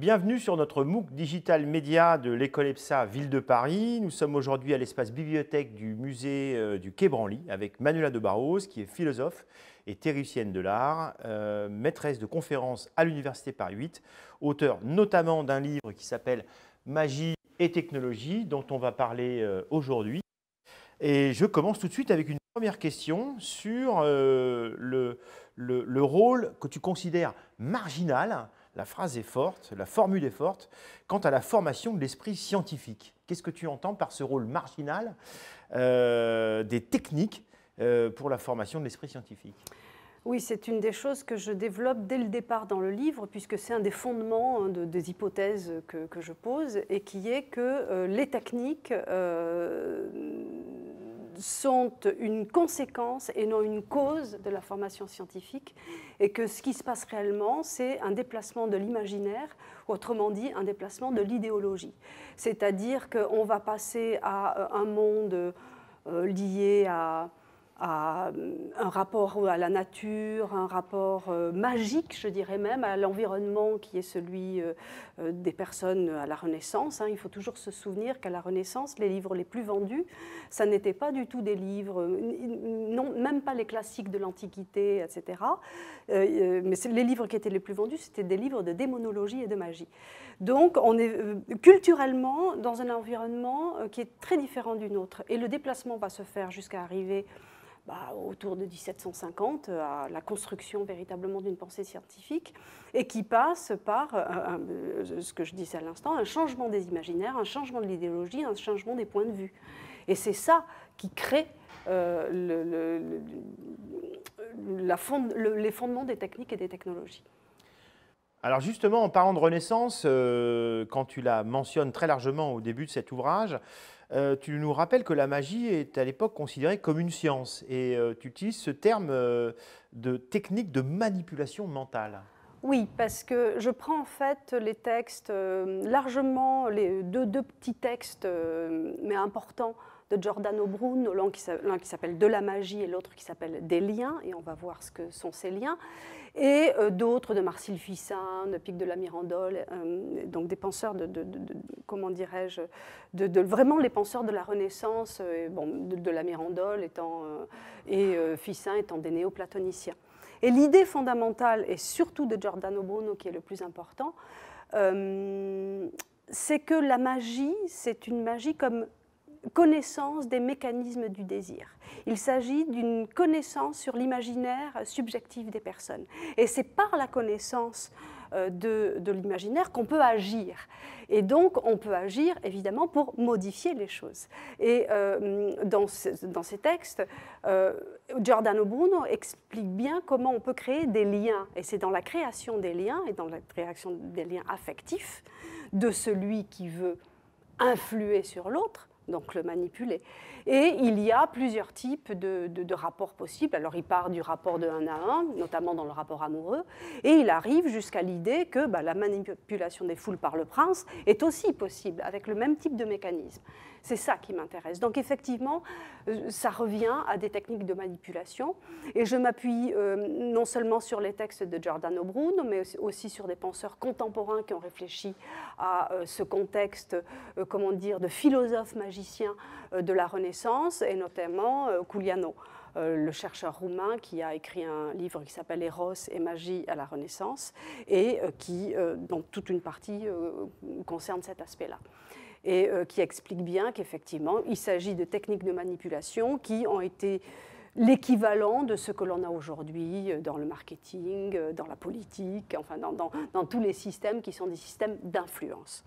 Bienvenue sur notre MOOC Digital Média de l'école EPSA Ville de Paris. Nous sommes aujourd'hui à l'espace bibliothèque du musée euh, du Quai Branly avec Manuela de Barros, qui est philosophe et théoricienne de l'art, euh, maîtresse de conférences à l'Université Paris 8, auteur notamment d'un livre qui s'appelle Magie et technologie, dont on va parler euh, aujourd'hui. Et je commence tout de suite avec une première question sur le, le, rôle que tu considères marginal la phrase est forte, la formule est forte, quant à la formation de l'esprit scientifique. Qu'est-ce que tu entends par ce rôle marginal euh, des techniques euh, pour la formation de l'esprit scientifique oui, c'est une des choses que je développe dès le départ dans le livre, puisque c'est un des fondements hein, des hypothèses que, je pose, et qui est que euh, les techniques sont une conséquence et non une cause de la formation scientifique, et que ce qui se passe réellement, c'est un déplacement de l'imaginaire, autrement dit un déplacement de l'idéologie. C'est-à-dire qu'on va passer à un monde euh, lié à à euh, un rapport à la nature, un rapport euh, magique, je dirais même, à l'environnement qui est celui euh, des personnes à la Renaissance. Hein. Il faut toujours se souvenir qu'à la Renaissance, les livres les plus vendus, ça n'était pas du tout des livres, non, même pas les classiques de l'Antiquité, etc. Mais les livres qui étaient les plus vendus, c'était des livres de démonologie et de magie. Donc, on est culturellement dans un environnement qui est très différent du nôtre. Et le déplacement va se faire jusqu'à arriver bah, autour de 1750 euh, à la construction véritablement d'une pensée scientifique et qui passe par euh, euh, ce que je disais à l'instant, un changement des imaginaires, un changement de l'idéologie, un changement des points de vue. Et c'est ça qui crée les fondements des techniques et des technologies. Alors justement, en parlant de Renaissance, quand tu la mentionnes très largement au début de cet ouvrage, euh, tu nous rappelles que la magie est à l'époque considérée comme une science et euh, tu utilises ce terme euh, de technique de manipulation mentale. Oui, parce que je prends en fait les textes largement, les deux petits textes, mais importants de Giordano Bruno, l'un qui s'appelle De la magie et l'autre qui s'appelle Des liens, et on va voir ce que sont ces liens, et euh, d'autres de Marcille Fissin, de Pic de la Mirandole, euh, donc des penseurs de, comment dirais-je, de, vraiment les penseurs de la Renaissance, euh, de, la Mirandole étant, et Fissin étant des néoplatoniciens. Et l'idée fondamentale, et surtout de Giordano Bruno qui est le plus important, c'est que la magie, c'est une magie comme connaissance des mécanismes du désir. Il s'agit d'une connaissance sur l'imaginaire subjectif des personnes. Et c'est par la connaissance euh, de, l'imaginaire qu'on peut agir. Et donc, on peut agir, évidemment, pour modifier les choses. Et euh, dans, ces textes, euh, Giordano Bruno explique bien comment on peut créer des liens. Et c'est dans la création des liens, et dans la création des liens affectifs, de celui qui veut influer sur l'autre, donc le manipuler. Et il y a plusieurs types de, rapports possibles. Alors il part du rapport de 1 à un, notamment dans le rapport amoureux, et il arrive jusqu'à l'idée que bah, la manipulation des foules par le prince est aussi possible avec le même type de mécanisme. C'est ça qui m'intéresse. Donc effectivement, euh, ça revient à des techniques de manipulation. Et je m'appuie euh, non seulement sur les textes de Giordano Bruno, mais aussi sur des penseurs contemporains qui ont réfléchi à euh, ce contexte, comment dire, de philosophes magiciens de la Renaissance, et notamment Cugliano. le chercheur roumain qui a écrit un livre qui s'appelle Eros et magie à la Renaissance et qui, dans toute une partie concerne cet aspect-là et euh, qui explique bien qu'effectivement, il s'agit de techniques de manipulation qui ont été l'équivalent de ce que l'on a aujourd'hui euh, dans le marketing, euh, dans la politique, enfin dans, tous les systèmes qui sont des systèmes d'influence.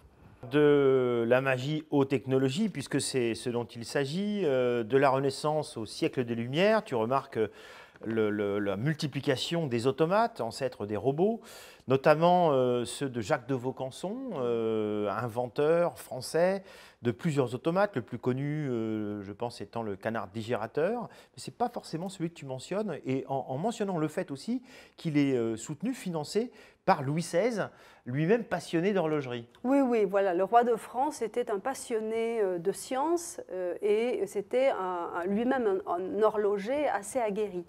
De la magie aux technologies, puisque c'est ce dont il s'agit, de la Renaissance au siècle des Lumières, tu remarques la multiplication des automates, ancêtres des robots, notamment euh, ceux de Jacques de Vaucanson, euh, inventeur français de plusieurs automates. Le plus connu, euh, je pense, étant le canard digérateur, mais ce n'est pas forcément celui que tu mentionnes, et en, mentionnant le fait aussi qu'il est soutenu, financé par Louis XVI, lui-même passionné d'horlogerie. Oui, oui, voilà. Le roi de France était un passionné de science et c'était lui-même un horloger assez aguerri.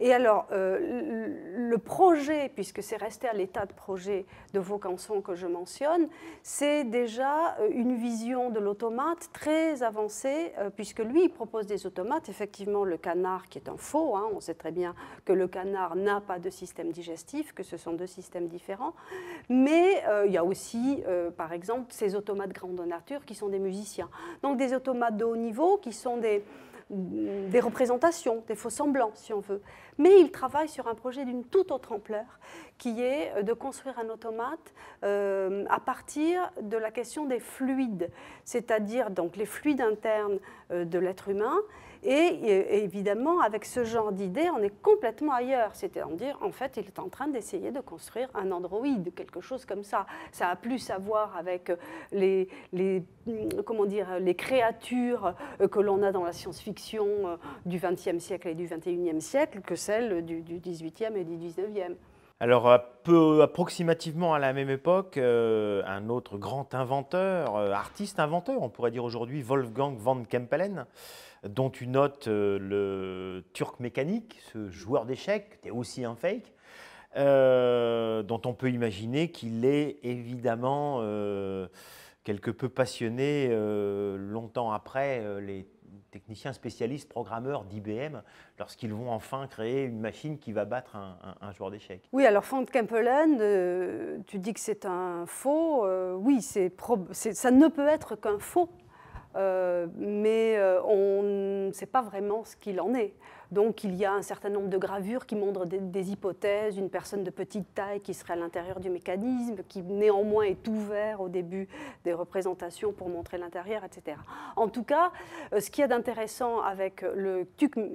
Et alors, euh, le projet, puisque c'est resté à l'état de projet de vos cançons que je mentionne, c'est déjà euh, une vision de l'automate très avancée, euh, puisque lui, il propose des automates. Effectivement, le canard, qui est un faux, hein, on sait très bien que le canard n'a pas de système digestif, que ce sont deux systèmes différents. Mais il y a aussi, par exemple, ces automates grandeur nature qui sont des musiciens. Donc, des automates de haut niveau qui sont des des représentations, des faux semblants, si on veut. Mais il travaille sur un projet d'une toute autre ampleur, qui est euh, de construire un automate euh, à partir de la question des fluides, c'est-à-dire donc les fluides internes euh, de l'être humain et, euh, évidemment, avec ce genre d'idée, on est complètement ailleurs. C'est-à-dire, en fait, il est en train d'essayer de construire un androïde, quelque chose comme ça. Ça a plus à voir avec euh, les, hmm, comment dire, les créatures euh, que l'on a dans la science-fiction du XXe siècle et du XXIe siècle que celles du XVIIIe et du XIXe. Alors, peu approximativement à la même époque, euh, un autre grand inventeur, euh, artiste inventeur, on pourrait dire aujourd'hui, Wolfgang von Kempelen, dont tu notes euh, le Turc mécanique, ce joueur d'échecs, es aussi un fake, dont on peut imaginer qu'il est évidemment quelque peu passionné longtemps après les techniciens spécialistes, programmeurs d'IBM, lorsqu'ils vont enfin créer une machine qui va battre un, joueur d'échecs. Oui, alors Frank Kempelen, euh, tu dis que c'est un faux. Euh, oui, c'est ça ne peut être qu'un faux euh, mais euh, on ne sait pas vraiment ce qu'il en est. Donc il y a un certain nombre de gravures qui montrent des, hypothèses, une personne de petite taille qui serait à l'intérieur du mécanisme, qui néanmoins est ouvert au début des représentations pour montrer l'intérieur, etc. En tout cas, euh, ce qu'il y a d'intéressant avec le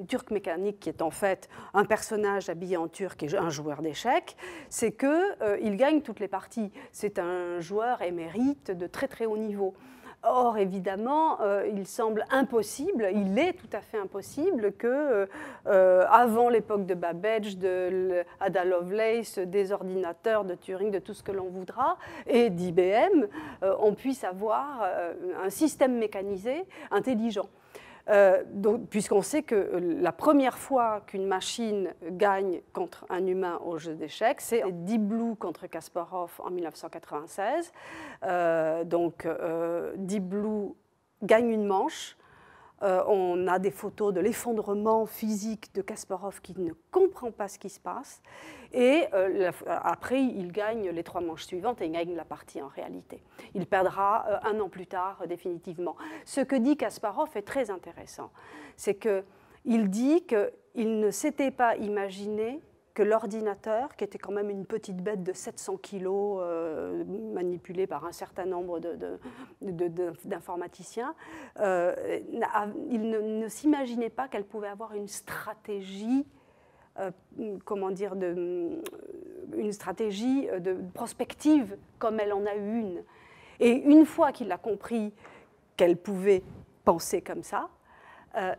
turc, mécanique, qui est en fait un personnage habillé en turc et un joueur d'échecs, c'est qu'il gagne toutes les parties. C'est un joueur émérite de très très haut niveau. Or, évidemment, euh, il semble impossible, il est tout à fait impossible que, euh, euh, avant l'époque de Babbage, de Ada Lovelace, des ordinateurs, de Turing, de tout ce que l'on voudra, et d'IBM, on puisse avoir un système mécanisé intelligent. Euh, puisqu'on sait que euh, la première fois qu'une machine gagne contre un humain au jeu d'échecs, c'est Deep Blue contre Kasparov en 1996. Euh, donc euh, gagne une manche. Euh, on a des photos de l'effondrement physique de Kasparov qui ne comprend pas ce qui se passe. Et euh, euh, après, il gagne les trois manches suivantes et il gagne la partie en réalité. Il perdra euh, un an plus tard définitivement. Ce que dit Kasparov est très intéressant. C'est qu'il dit qu'il ne s'était pas imaginé que l'ordinateur, qui était quand même une petite bête de 700 kilos, manipulée par un certain nombre d'informaticiens, de, il ne s'imaginait pas qu'elle pouvait avoir une stratégie euh, mm, comment dire, mm, une stratégie euh, de prospective comme elle en a eu une. Et une fois qu'il a compris qu'elle pouvait penser comme ça, euh,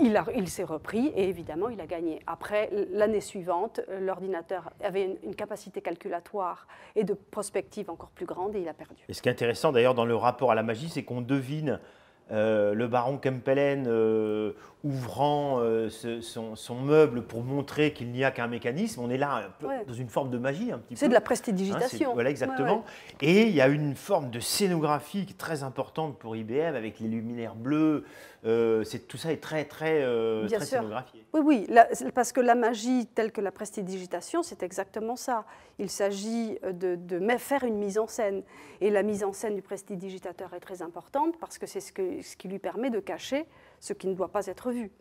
il, s'est repris et évidemment il a gagné. Après, l'année suivante, l'ordinateur avait une, capacité calculatoire et de prospective encore plus grande et il a perdu. Et ce qui est intéressant d'ailleurs dans le rapport à la magie, c'est qu'on devine euh, le baron Kempelen euh, ouvrant euh, son, meuble pour montrer qu'il n'y a qu'un mécanisme. On est là dans une forme de magie un petit peu. C'est de la hein, prestidigitation. voilà, exactement. Et il y a une forme de scénographie très importante pour IBM avec les luminaires bleus. tout ça est très, très, très scénographié. Oui, oui, parce que la magie telle que la prestidigitation, c'est exactement ça. Il s'agit euh, de, faire une mise en scène. Et la mise en scène du prestidigitateur est très importante parce que c'est ce, qui lui permet de cacher ce qui ne doit pas être vu.